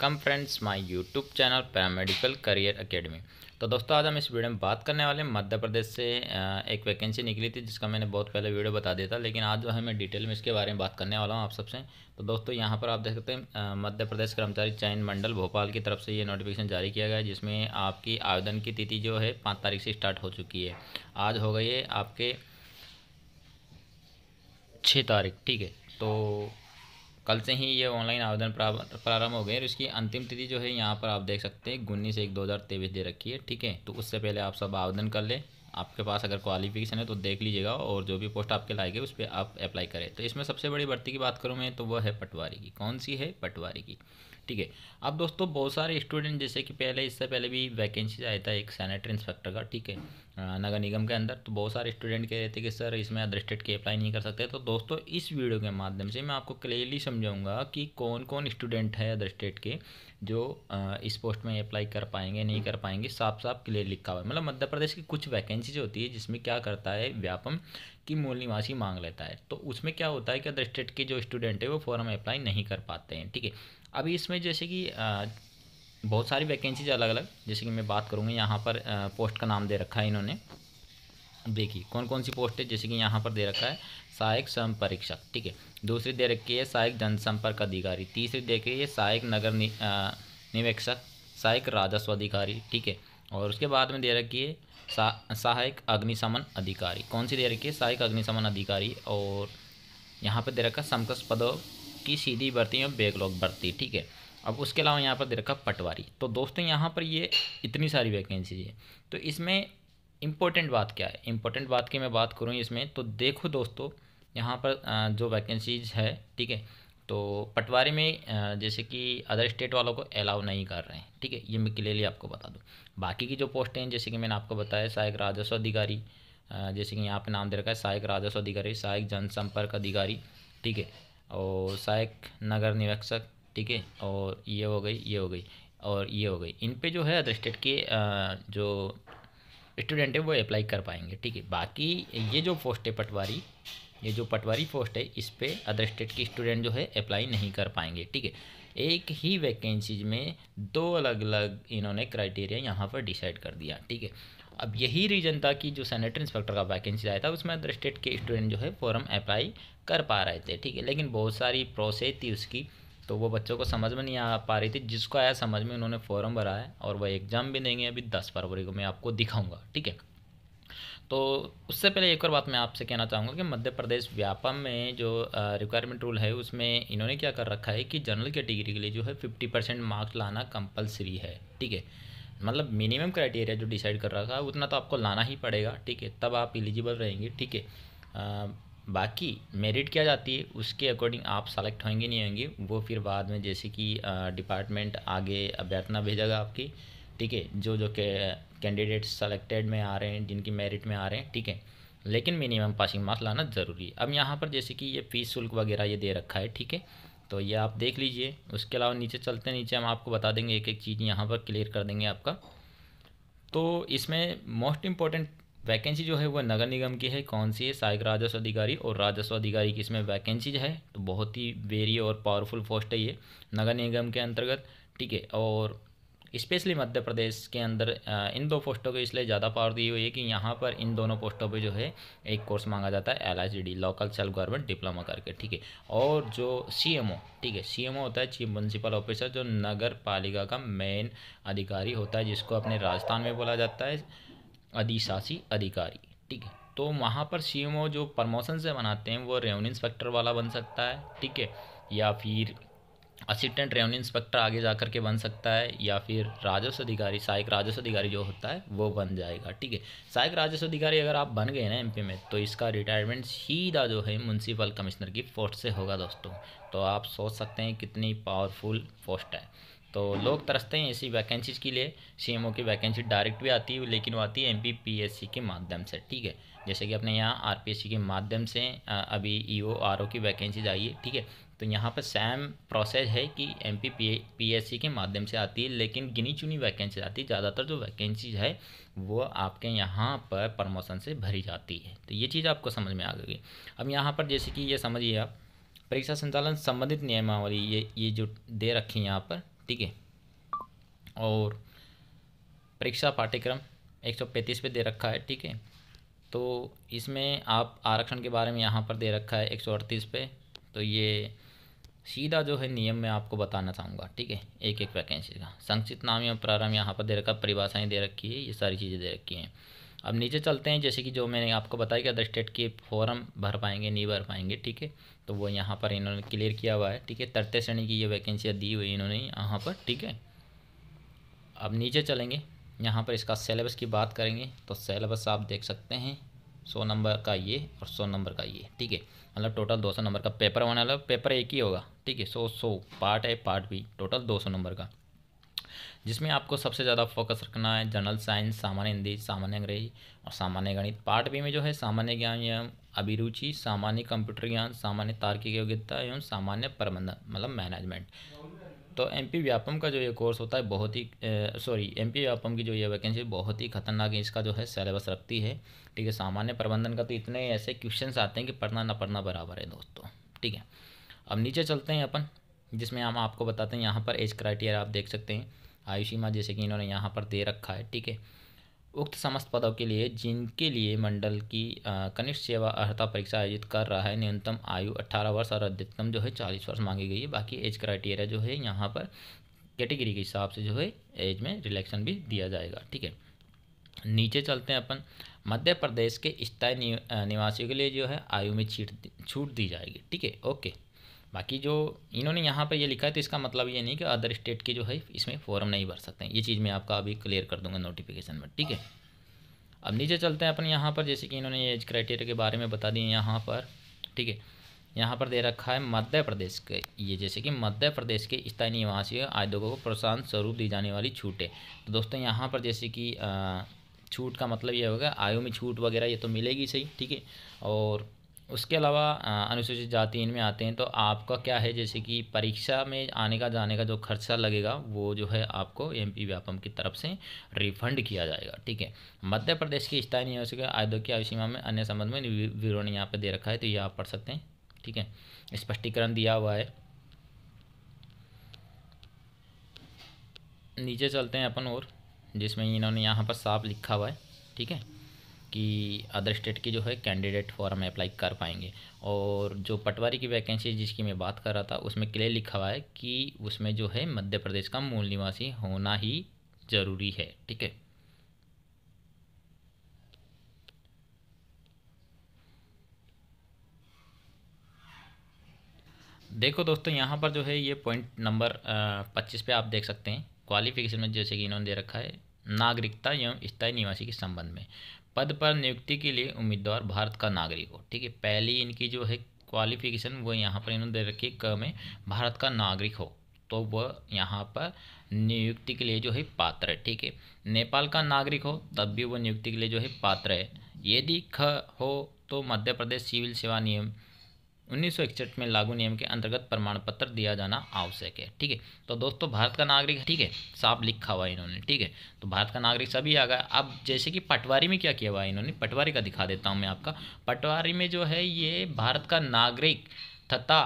Welcome friends my YouTube channel paramedical career academy तो दोस्तों आज हम इस वीडियो में बात करने वाले हैं मध्य प्रदेश से एक वैकेंसी निकली थी जिसका मैंने बहुत पहले वीडियो बता दिया था लेकिन आज जो है मैं डिटेल में इसके बारे में बात करने वाला हूँ आप सबसे तो दोस्तों यहाँ पर आप देख सकते हैं मध्य प्रदेश कर्मचारी चयन मंडल भोपाल की तरफ से ये नोटिफिकेशन जारी किया गया है जिसमें आपकी आवेदन की तिथि जो है पाँच तारीख से स्टार्ट हो चुकी है आज हो गई है आपके छः तारीख ठीक है तो कल से ही ये ऑनलाइन आवेदन प्रारंभ हो गए और इसकी अंतिम तिथि जो है यहाँ पर आप देख सकते हैं उन्नीस एक दो हज़ार तेईस दे रखी है ठीक है तो उससे पहले आप सब आवेदन कर लें आपके पास अगर क्वालिफिकेशन है तो देख लीजिएगा और जो भी पोस्ट आपके लाएगी उस पर आप अप्लाई करें तो इसमें सबसे बड़ी भर्ती की बात करूँ मैं तो वह है पटवारी की कौन सी है पटवारी की ठीक है अब दोस्तों बहुत सारे स्टूडेंट जैसे कि पहले इससे पहले भी वैकेंसी आया था एक सैनिटरी इंस्पेक्टर का ठीक है नगर निगम के अंदर तो बहुत सारे स्टूडेंट कह रहे थे कि सर इसमें अदर स्टेट के अप्लाई नहीं कर सकते तो दोस्तों इस वीडियो के माध्यम से मैं आपको क्लियरली समझाऊंगा कि कौन कौन स्टूडेंट है अदर स्टेट के जो इस पोस्ट में अप्लाई कर पाएंगे नहीं कर पाएंगे साफ साफ क्लियर लिखा हुआ है मतलब मध्य प्रदेश की कुछ वैकेंसीज होती है जिसमें क्या करता है व्यापम की मूल निवासी मांग लेता है तो उसमें क्या होता है कि अदर स्टेट के जो स्टूडेंट है वो फॉर्म अप्लाई नहीं कर पाते हैं ठीक है अभी इसमें जैसे कि बहुत सारी वैकेंसीज अलग अलग जैसे कि मैं बात करूँगा यहाँ पर पोस्ट का नाम दे रखा है इन्होंने देखिए कौन कौन सी पोस्ट है जैसे कि यहाँ पर दे रखा है सहायक स्वयं परीक्षक ठीक है दूसरी दे रखी है सहायक जनसंपर्क अधिकारी तीसरी दे रखी है सहायक नगर निवेक्षक सहायक राजस्व अधिकारी ठीक है और उसके बाद में दे रखी है सहायक अग्निशमन अधिकारी कौन सी दे रखी है सहायक अग्निशमन अधिकारी और यहाँ पर दे रखा है समकक्ष पदों की सीधी भर्ती और बैकलॉग भर्ती ठीक है अब उसके अलावा यहाँ पर दे रखा पटवारी तो दोस्तों यहाँ पर ये इतनी सारी वैकेंसीज है तो इसमें इम्पोर्टेंट बात क्या है इम्पोर्टेंट बात की मैं बात करूँ इसमें तो देखो दोस्तों यहाँ पर जो वैकेंसीज है ठीक है तो पटवारी में जैसे कि अदर स्टेट वालों को अलाउ नहीं कर रहे हैं ठीक है ये मैं क्लियरली आपको बता दूँ बाकी की जो पोस्टें हैं जैसे कि मैंने आपको बताया सहायक राजस्व अधिकारी जैसे कि यहाँ पे नाम दे रखा है सहायक राजस्व अधिकारी सहायक जनसंपर्क अधिकारी ठीक है और सहायक नगर निरीक्षक ठीक है और ये हो गई ये हो गई और ये हो गई इन पे जो है अदर स्टेट के जो स्टूडेंट है वो अप्लाई कर पाएंगे ठीक है बाकी ये जो पोस्ट है पटवारी ये जो पटवारी पोस्ट है इस पर अदर स्टेट के स्टूडेंट जो है अप्लाई नहीं कर पाएंगे ठीक है एक ही वैकेंसीज में दो अलग अलग इन्होंने क्राइटेरिया यहाँ पर डिसाइड कर दिया ठीक है अब यही रीज़न था कि जो सैनिटरी इंस्पेक्टर का वैकेंसी आया था उसमें अदर स्टेट के स्टूडेंट जो है फॉर्म अप्लाई कर पा रहे थे ठीक है लेकिन बहुत सारी प्रोसेस थी उसकी तो वो बच्चों को समझ में नहीं आ पा रही थी जिसको आया समझ में उन्होंने फॉर्म भरा है और वह एग्ज़ाम भी देंगे अभी दस फरवरी को मैं आपको दिखाऊँगा ठीक है तो उससे पहले एक और बात मैं आपसे कहना चाहूँगा कि मध्य प्रदेश व्यापम में जो रिक्वायरमेंट रूल है उसमें इन्होंने क्या कर रखा है कि जनरल कैटेगरी के, के लिए जो है फिफ्टी परसेंट मार्क्स लाना कंपलसरी है ठीक है मतलब मिनिमम क्राइटेरिया जो डिसाइड कर रहा था उतना तो आपको लाना ही पड़ेगा ठीक है तब आप एलिजिबल रहेंगे ठीक है बाकी मेरिट क्या जाती है उसके अकॉर्डिंग आप सेलेक्ट होंगे नहीं होंगे वो फिर बाद में जैसे कि डिपार्टमेंट आगे अभ्यर्थना भेजेगा आपकी ठीक है जो जो के कैंडिडेट सेलेक्टेड में आ रहे हैं जिनकी मेरिट में आ रहे हैं ठीक है लेकिन मिनिमम पासिंग मार्क्स लाना ज़रूरी है अब यहाँ पर जैसे कि ये फीस शुल्क वगैरह ये दे रखा है ठीक है तो ये आप देख लीजिए उसके अलावा नीचे चलते नीचे हम आपको बता देंगे एक एक चीज़ यहाँ पर क्लियर कर देंगे आपका तो इसमें मोस्ट इम्पॉर्टेंट वैकेंसी जो है वह नगर निगम की है कौन सी है सहायक राजस्व अधिकारी और राजस्व अधिकारी की इसमें वैकेंसीज है तो बहुत ही वेरी और पावरफुल पोस्ट है ये नगर निगम के अंतर्गत ठीक है और स्पेशली मध्य प्रदेश के अंदर इन दो पोस्टों को इसलिए ज़्यादा पावर दी हुई है कि यहाँ पर इन दोनों पोस्टों पे जो है एक कोर्स मांगा जाता है L local self government diploma करके ठीक है और जो सी ठीक है सी होता है चीफ म्यूनसिपल ऑफिसर जो नगर पालिका का मेन अधिकारी होता है जिसको अपने राजस्थान में बोला जाता है अधिशासी अधिकारी ठीक है तो वहाँ पर सी जो प्रमोशन से बनाते हैं वो रेवन्यू इंस्पेक्टर वाला बन सकता है ठीक है या फिर असिस्टेंट रेवन्यू इंस्पेक्टर आगे जा के बन सकता है या फिर राजस्व अधिकारी सहायक राजस्व अधिकारी जो होता है वो बन जाएगा ठीक है सहायक राजस्व अधिकारी अगर आप बन गए ना एमपी में तो इसका रिटायरमेंट सीधा जो है म्यूनसिपल कमिश्नर की पोस्ट से होगा दोस्तों तो आप सोच सकते हैं कितनी पावरफुल पोस्ट है तो लोग तरसते हैं ऐसी वैकेंसीज के लिए सी की वैकेंसी डायरेक्ट भी आती है लेकिन वो आती है एम पी के माध्यम से ठीक है जैसे कि अपने यहाँ आर के माध्यम से अभी ई ओ आर ओ की वैकेंसीज आई है ठीक है तो यहाँ पर सैम प्रोसेस है कि M P P S C के माध्यम से आती है लेकिन गिनी चुनी वैकेंसी आती है ज़्यादातर जो वैकेंसीज है वो आपके यहाँ पर प्रमोशन से भरी जाती है तो ये चीज़ आपको समझ में आ गई अब यहाँ पर जैसे कि ये समझिए आप परीक्षा संचालन संबंधित नियमावली ये ये जो दे रखी है यहाँ पर ठीक है और परीक्षा पाठ्यक्रम एक सौ पैंतीस पे दे रखा है ठीक है तो इसमें आप आरक्षण के बारे में यहाँ पर दे रखा है एक सौ अड़तीस पे तो ये सीधा जो है नियम में आपको बताना चाहूँगा ठीक है एक एक वैकेंसी का संक्षिप्त नाम या प्रारंभ यहाँ पर दे रखा परिभाषाएँ दे रखी है ये सारी चीज़ें दे रखी हैं अब नीचे चलते हैं जैसे कि जो मैंने आपको बताया कि अदर स्टेट के फॉर्म भर पाएंगे नहीं भर पाएंगे ठीक है तो वो यहाँ पर इन्होंने क्लियर किया हुआ है ठीक है तरते श्रेणी की ये वैकेंसियाँ दी हुई इन्होंने यहाँ पर ठीक है अब नीचे चलेंगे यहाँ पर इसका सेलेबस की बात करेंगे तो सेलेबस आप देख सकते हैं सौ नंबर का ये और सौ नंबर का ये ठीक है मतलब टोटल दो सौ नंबर का पेपर होने वाला पेपर एक ही होगा ठीक है सौ सौ पार्ट है पार्ट भी टोटल दो सौ नंबर का जिसमें आपको सबसे ज़्यादा फोकस रखना है जनरल साइंस सामान्य हिंदी सामान्य अंग्रेजी और सामान्य गणित पार्ट बी में जो है सामान्य ज्ञान एवं अभिरुचि सामान्य कंप्यूटर ज्ञान सामान्य तार्किक योग्यता एवं सामान्य प्रबंधन मतलब मैनेजमेंट तो एम पी व्यापम का जो ये कोर्स होता है बहुत ही सॉरी एम पी व्यापम की जो ये वैकेंसी बहुत ही खतरनाक है इसका जो है सिलेबस रखती है ठीक है सामान्य प्रबंधन का तो इतने ऐसे क्वेश्चंस आते हैं कि पढ़ना ना पढ़ना बराबर है दोस्तों ठीक है अब नीचे चलते हैं अपन जिसमें हम आपको बताते हैं यहाँ पर एज क्राइटेरिया आप देख सकते हैं आयुषीमा जैसे कि इन्होंने यहाँ पर दे रखा है ठीक है उक्त समस्त पदों के लिए जिनके लिए मंडल की कनिष्ठ सेवा अर्हता परीक्षा आयोजित कर रहा है न्यूनतम आयु 18 वर्ष और अधिकतम जो है 40 वर्ष मांगी गई है बाकी एज क्राइटेरिया जो है यहाँ पर कैटेगरी के हिसाब से जो है एज में रिलेक्शन भी दिया जाएगा ठीक है नीचे चलते हैं अपन मध्य प्रदेश के स्थायी निवासियों के लिए जो है आयु में छीट छूट दी जाएगी ठीक है ओके बाकी जो इन्होंने यहाँ पे ये लिखा है तो इसका मतलब ये नहीं कि अदर स्टेट के जो है इसमें फॉर्म नहीं भर सकते हैं ये चीज़ मैं आपका अभी क्लियर कर दूंगा नोटिफिकेशन में ठीक है अब नीचे चलते हैं अपन यहाँ पर जैसे कि इन्होंने एज क्राइटेरिया के बारे में बता दिए यहाँ पर ठीक है यहाँ पर दे रखा है मध्य प्रदेश के ये जैसे कि मध्य प्रदेश के स्थानीय निवासी आयोगों को प्रोत्साहन स्वरूप दी जाने वाली छूटें तो दोस्तों यहाँ पर जैसे कि छूट का मतलब ये होगा आयु में छूट वगैरह ये तो मिलेगी सही ठीक है और उसके अलावा अनुसूचित जाति इनमें आते हैं तो आपका क्या है जैसे कि परीक्षा में आने का जाने का जो खर्चा लगेगा वो जो है आपको एम पी व्यापम की तरफ से रिफंड किया जाएगा ठीक है मध्य प्रदेश की स्थानीय निवासी आयोग की आयु सीमा में अन्य संबंध में ब्यूरो ने यहाँ पर दे रखा है तो ये आप पढ़ सकते हैं ठीक है स्पष्टीकरण दिया हुआ है नीचे चलते हैं अपन और जिसमें इन्होंने यहाँ पर साफ लिखा हुआ है ठीक है कि अदर स्टेट के जो है कैंडिडेट फॉर्म अप्लाई कर पाएंगे और जो पटवारी की वैकेंसी जिसकी मैं बात कर रहा था उसमें क्लियर लिखा हुआ है कि उसमें जो है मध्य प्रदेश का मूल निवासी होना ही ज़रूरी है ठीक है देखो दोस्तों यहाँ पर जो है ये पॉइंट नंबर पच्चीस पे आप देख सकते हैं क्वालिफिकेशन में जैसे कि इन्होंने दे रखा है नागरिकता एवं स्थायी निवासी के संबंध में पद पर नियुक्ति के लिए उम्मीदवार भारत का नागरिक हो ठीक है पहली इनकी जो है क्वालिफिकेशन वो यहाँ पर इन्होंने दे रखी क में भारत का नागरिक हो तो वह यहाँ पर नियुक्ति के लिए जो है पात्र है ठीक है नेपाल का नागरिक हो तब भी वह नियुक्ति के लिए जो है पात्र है यदि ख हो तो मध्य प्रदेश सिविल सेवा नियम उन्नीस में लागू नियम के अंतर्गत प्रमाण पत्र दिया जाना आवश्यक है ठीक है तो दोस्तों भारत का नागरिक है ठीक है साफ लिखा हुआ इन्होंने ठीक है तो भारत का नागरिक सभी आ गया अब जैसे कि पटवारी में क्या किया हुआ है इन्होंने पटवारी का दिखा देता हूँ मैं आपका पटवारी में जो है ये भारत का नागरिक तथा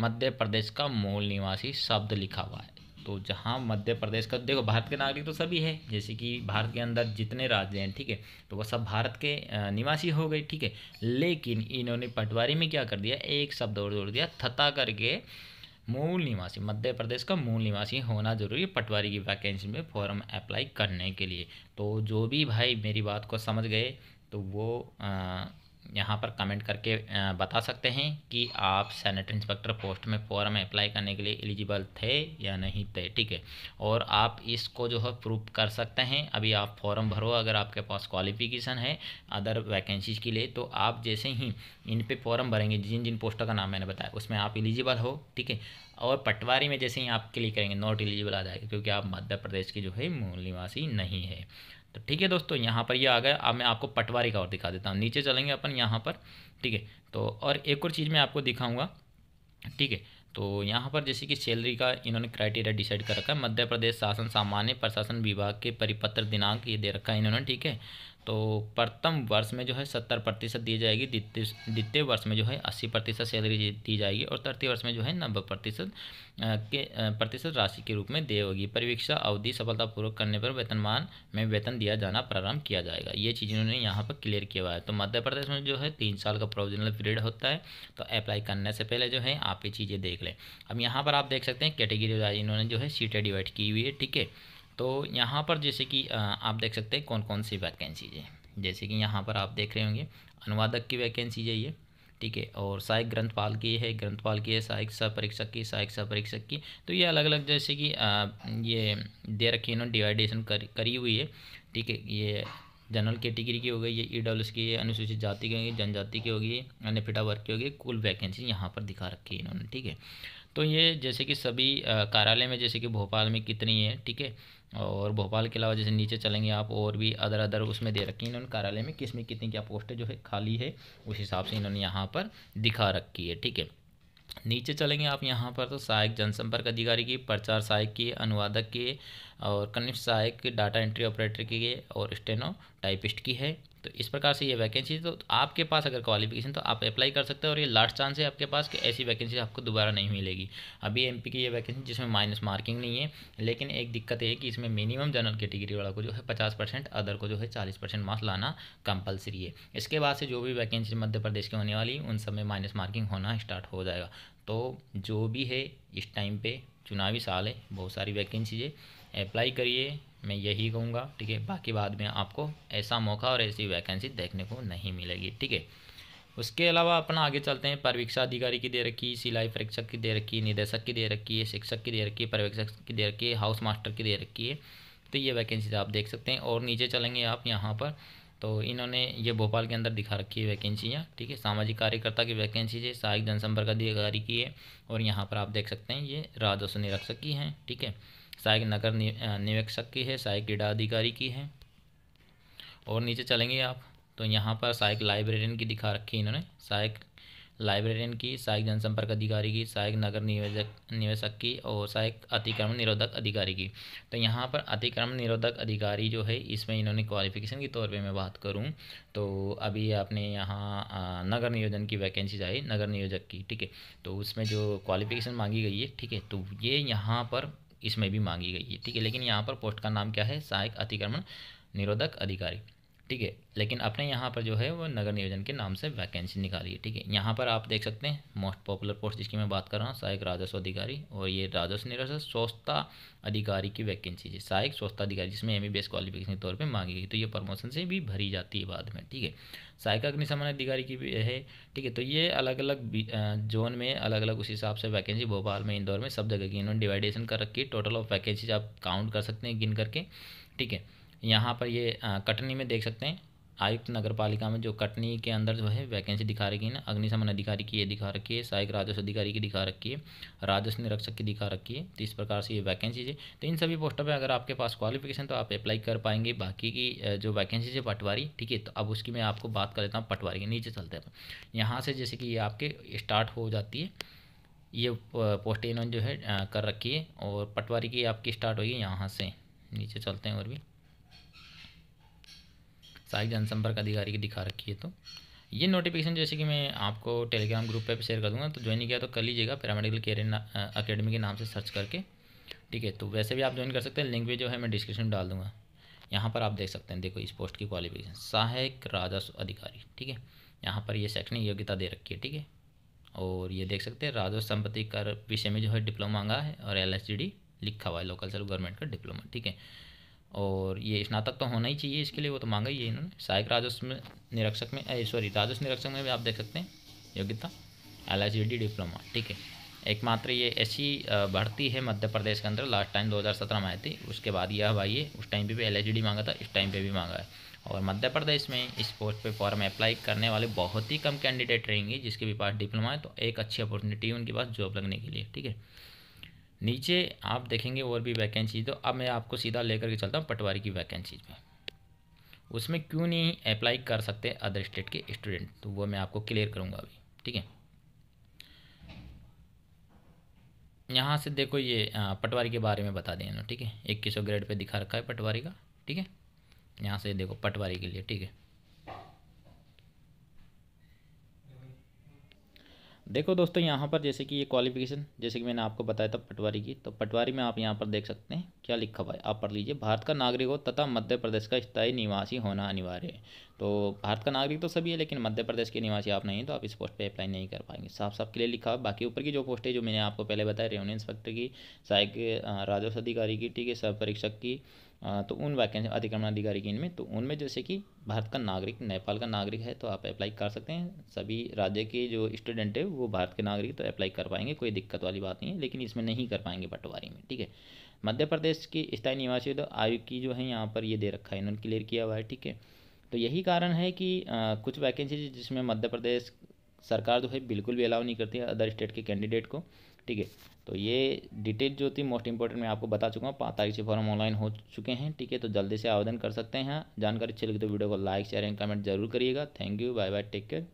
मध्य प्रदेश का मूल निवासी शब्द लिखा हुआ है तो जहाँ मध्य प्रदेश का देखो भारत के नागरिक तो सभी है जैसे कि भारत के अंदर जितने राज्य हैं ठीक है तो वह सब भारत के निवासी हो गए ठीक है लेकिन इन्होंने पटवारी में क्या कर दिया एक शब्द और जोड़ दिया थता करके मूल निवासी मध्य प्रदेश का मूल निवासी होना जरूरी है पटवारी की वैकेंसी में फॉर्म अप्लाई करने के लिए तो जो भी भाई मेरी बात को समझ गए तो वो आ, यहाँ पर कमेंट करके बता सकते हैं कि आप सैनिटरी इंस्पेक्टर पोस्ट में फॉर्म अप्लाई करने के लिए एलिजिबल थे या नहीं थे ठीक है और आप इसको जो है प्रूफ कर सकते हैं अभी आप फॉर्म भरो अगर आपके पास क्वालिफिकेशन है अदर वैकेंसीज के लिए तो आप जैसे ही इन पर फॉर्म भरेंगे जिन जिन पोस्टों का नाम मैंने बताया उसमें आप एलिजिबल हो ठीक है और पटवारी में जैसे ही आप क्लिक करेंगे नॉट एलिजिबल आ जाएगा क्योंकि आप मध्य प्रदेश की जो है मूल निवासी नहीं है तो ठीक है दोस्तों यहाँ पर ये आ गया अब मैं आपको पटवारी का और दिखा देता हूँ नीचे चलेंगे अपन यहाँ पर ठीक है तो और एक और चीज़ मैं आपको दिखाऊँगा ठीक है तो यहाँ पर जैसे कि सैलरी का इन्होंने क्राइटेरिया डिसाइड कर रखा है मध्य प्रदेश शासन सामान्य प्रशासन विभाग के परिपत्र दिनांक ये दे रखा है इन्होंने ठीक है तो प्रथम वर्ष में जो है सत्तर प्रतिशत दी जाएगी द्वितीय द्वितीय वर्ष में जो है अस्सी प्रतिशत सैलरी दी जाएगी और तृतीय वर्ष में जो है नब्बे प्रतिशत के प्रतिशत राशि के रूप में दी होगी परीक्षा अवधि सफलतापूर्वक करने पर वेतनमान में वेतन दिया जाना प्रारंभ किया जाएगा ये चीज़ उन्होंने यहाँ पर क्लियर किया हुआ है तो मध्य प्रदेश में जो है तीन साल का प्रोविजनल पीरियड होता है तो अप्लाई करने से पहले जो है आप ये चीज़ें देख लें अब यहाँ पर आप देख सकते हैं कैटेगरी वाइज इन्होंने जो है सीटें डिवाइड की हुई है ठीक है तो यहाँ पर जैसे कि आप देख सकते हैं कौन कौन सी वैकेंसीज हैं जैसे कि यहाँ पर आप देख रहे होंगे अनुवादक की वैकेंसीज है ये ठीक है और सहायक ग्रंथपाल की है ग्रंथपाल की है सहायक सह परीक्षक की सहायक सह परीक्षक की तो ये अलग अलग जैसे कि ये दे रखी है इन्होंने डिवाइडेशन कर, करी हुई है ठीक है ये जनरल कैटेगरी की हो गई ये ई e डब्ल्यू की है अनुसूचित जाति की होगी जनजाति की होगी अन्य फिटा वर्ग की होगी कुल वैकेंसी यहाँ पर दिखा रखी है इन्होंने ठीक है तो ये जैसे कि सभी कार्यालय में जैसे कि भोपाल में कितनी है ठीक है और भोपाल के अलावा जैसे नीचे चलेंगे आप और भी अदर अदर उसमें दे रखी है इन्होंने कार्यालय में किस में कितनी क्या पोस्ट जो है खाली है उस हिसाब से इन्होंने यहाँ पर दिखा रखी है ठीक है नीचे चलेंगे आप यहाँ पर तो सहायक जनसंपर्क अधिकारी की प्रचार सहायक की अनुवादक की और कनिष्ठ सहायक की डाटा एंट्री ऑपरेटर की है और स्टेनो टाइपिस्ट की है तो इस प्रकार से ये वैकेंसी तो, तो आपके पास अगर क्वालिफिकेशन तो आप अप्लाई कर सकते हो और ये लास्ट चांस है आपके पास कि ऐसी वैकेंसी आपको दोबारा नहीं मिलेगी अभी एम की ये वैकेंसी जिसमें माइनस मार्किंग नहीं है लेकिन एक दिक्कत है कि इसमें मिनिमम जनरल कैटेगरी वाला को जो है पचास परसेंट अदर को जो है चालीस परसेंट मार्क्स लाना कंपलसरी है इसके बाद से जो भी वैकेंसी मध्य प्रदेश की होने वाली उन सब में माइनस मार्किंग होना स्टार्ट हो जाएगा तो जो भी है इस टाइम पे चुनावी साल है बहुत सारी वैकेंसीज है अप्लाई करिए मैं यही कहूँगा ठीक है बाकी बाद में आपको ऐसा मौका और ऐसी वैकेंसी देखने को नहीं मिलेगी ठीक है उसके अलावा अपना आगे चलते हैं परीक्षा अधिकारी की दे रखी सिलाई परीक्षक की दे रखी निदेशक की दे रखी है शिक्षक की दे रखी है पर्यवेक्षक की दे रखी है हाउस मास्टर की दे रखी है तो ये वैकेंसीज आप देख सकते हैं और नीचे चलेंगे आप यहाँ पर तो इन्होंने ये भोपाल के अंदर दिखा रखी है वैकेंसियाँ ठीक है सामाजिक कार्यकर्ता की वैकेंसी है सहायक जनसंपर्क अधिकारी की है और यहाँ पर आप देख सकते हैं ये राजस्व निरीक्षक की हैं ठीक है थीके? सहायक नगर निवेशक की है सहायक क्रीडा अधिकारी की है और नीचे चलेंगे आप तो यहाँ पर सहायक लाइब्रेरियन की दिखा रखी है इन्होंने सहायक लाइब्रेरियन की सहायक जनसंपर्क अधिकारी की सहायक नगर निवेशक निवेशक की और सहायक अतिक्रमण निरोधक अधिकारी की तो यहाँ पर अतिक्रमण निरोधक अधिकारी जो है इसमें इन्होंने क्वालिफिकेशन के तौर पे मैं बात करूँ तो अभी आपने यहाँ नगर नियोजन की वैकेंसी आई नगर नियोजक की ठीक है तो उसमें जो क्वालिफिकेशन मांगी गई है ठीक है तो ये यहाँ पर इसमें भी मांगी गई है ठीक है लेकिन यहाँ पर पोस्ट का नाम क्या है सहायक अतिक्रमण निरोधक अधिकारी ठीक है लेकिन अपने यहाँ पर जो है वो नगर नियोजन के नाम से वैकेंसी निकाली है ठीक है यहाँ पर आप देख सकते हैं मोस्ट पॉपुलर पोस्ट जिसकी मैं बात कर रहा हूँ सहायक राजस्व अधिकारी और ये राजस्व निरस्व स्वच्छता अधिकारी की वैकेंसी है सहायक स्वच्छता अधिकारी जिसमें एम बी क्वालिफिकेशन के तौर पर मांगी गई तो ये प्रमोशन से भी भरी जाती है बाद में ठीक है सहायक अग्निशमन अधिकारी की भी है ठीक है तो ये अलग अलग जोन में अलग अलग उस हिसाब से वैकेंसी भोपाल में इंदौर में सब जगह की इन्होंने डिवाइडेशन कर रखी है टोटल ऑफ वैकेंसीज आप काउंट कर सकते हैं गिन करके ठीक है यहाँ पर ये कटनी में देख सकते हैं आयुक्त नगर पालिका में जो कटनी के अंदर जो है वैकेंसी दिखा रखी है ना अग्निशमन अधिकारी की ये दिखा रखी है सहायक राजस्व अधिकारी की दिखा रखी है राजस्व निरीक्षक की दिखा रखी है तो इस प्रकार से ये वैकेंसीज है तो इन सभी पोस्टों पे अगर आपके पास क्वालिफिकेशन तो आप अप्लाई कर पाएंगे बाकी की जो वैकेंसीज है पटवारी ठीक है तो अब उसकी मैं आपको बात कर लेता हूँ पटवारी के नीचे चलते हैं यहाँ से जैसे कि ये आपके स्टार्ट हो जाती है ये पोस्ट इन्होंने जो है कर रखी है और पटवारी की आपकी स्टार्ट होगी यहाँ से नीचे चलते हैं और भी सहायक जनसंपर्क अधिकारी की दिखा रखी है तो ये नोटिफिकेशन जैसे कि मैं आपको टेलीग्राम ग्रुप पे भी शेयर कर दूंगा तो ज्वाइन किया तो कर लीजिएगा पैरामेडिकल केयर अकेडमी के नाम से सर्च करके ठीक है तो वैसे भी आप ज्वाइन कर सकते हैं लिंक भी जो है मैं डिस्क्रिप्शन में डाल दूंगा यहाँ पर आप देख सकते हैं देखो इस पोस्ट की क्वालिफिकेशन सहायक राजस्व अधिकारी ठीक है यहाँ पर ये सेक्शन योग्यता दे रखी है ठीक है और ये देख सकते हैं राजस्व संपत्ति कर विषय में जो है डिप्लोमा मांगा है और एल लिखा हुआ है लोकल सेल्फ गवर्नमेंट का डिप्लोमा ठीक है और ये स्नातक तो होना ही चाहिए इसके लिए वो तो मांगा ही है इन्होंने सहायक राजस्व में निरीक्षक में सॉरी राजस्व निरीक्षक में भी आप देख सकते हैं योग्यता एल डिप्लोमा ठीक है एकमात्र ये ऐसी भर्ती है मध्य प्रदेश के अंदर लास्ट टाइम 2017 में आई थी उसके बाद यह भाई है उस टाइम पे भी एल मांगा था इस टाइम पे भी मांगा है और मध्य प्रदेश में इस पोस्ट पे फॉर्म अप्लाई करने वाले बहुत ही कम कैंडिडेट रहेंगे जिसके भी पास डिप्लोमा है तो एक अच्छी अपॉर्चुनिटी है उनके पास जॉब लगने के लिए ठीक है नीचे आप देखेंगे और भी वैकेंसी तो अब मैं आपको सीधा लेकर के चलता हूँ पटवारी की वैकेंसीज में उसमें क्यों नहीं अप्लाई कर सकते अदर स्टेट के स्टूडेंट तो वो मैं आपको क्लियर करूँगा अभी ठीक है यहाँ से देखो ये पटवारी के बारे में बता दें ना ठीक है इक्कीसों ग्रेड पे दिखा रखा है पटवारी का ठीक है यहाँ से देखो पटवारी के लिए ठीक है देखो दोस्तों यहाँ पर जैसे कि ये क्वालिफिकेशन जैसे कि मैंने आपको बताया था पटवारी की तो पटवारी में आप यहाँ पर देख सकते हैं क्या लिखा हुआ है आप पढ़ लीजिए भारत का नागरिक हो तथा मध्य प्रदेश का स्थायी निवासी होना अनिवार्य है तो भारत का नागरिक तो सभी है लेकिन मध्य प्रदेश के निवासी आप नहीं तो आप इस पोस्ट पर अप्लाई नहीं कर पाएंगे साफ साफ के लिए लिखा हुआ बाकी ऊपर की जो पोस्ट है जो मैंने आपको पहले बताया रेवन्यू इंस्पेक्टर की सहायक राजस्व अधिकारी की ठीक है सह परीक्षक की तो उन वैकेंसी अतिक्रमण अधिकारी की इनमें तो उनमें जैसे कि भारत का नागरिक नेपाल का नागरिक है तो आप अप्लाई कर सकते हैं सभी राज्य के जो स्टूडेंट है वो भारत के नागरिक तो अप्लाई कर पाएंगे कोई दिक्कत वाली बात नहीं है लेकिन इसमें नहीं कर पाएंगे पटवारी में ठीक है मध्य प्रदेश की स्थायी निवासी तो आयु की जो है यहाँ पर ये दे रखा है इन्होंने क्लियर किया हुआ है ठीक है तो यही कारण है कि कुछ वैकेंसी जिसमें मध्य प्रदेश सरकार जो है बिल्कुल भी अलाउ नहीं करती है अदर स्टेट के कैंडिडेट को ठीक है तो ये डिटेल जो थी मोस्ट इंपॉर्टेंट मैं आपको बता चुका हूँ पाँच तारीख से फॉर्म ऑनलाइन हो चुके हैं ठीक है तो जल्दी से आवेदन कर सकते हैं हाँ, जानकारी अच्छी लगी तो वीडियो को लाइक शेयर एंड कमेंट जरूर करिएगा thank you bye bye take care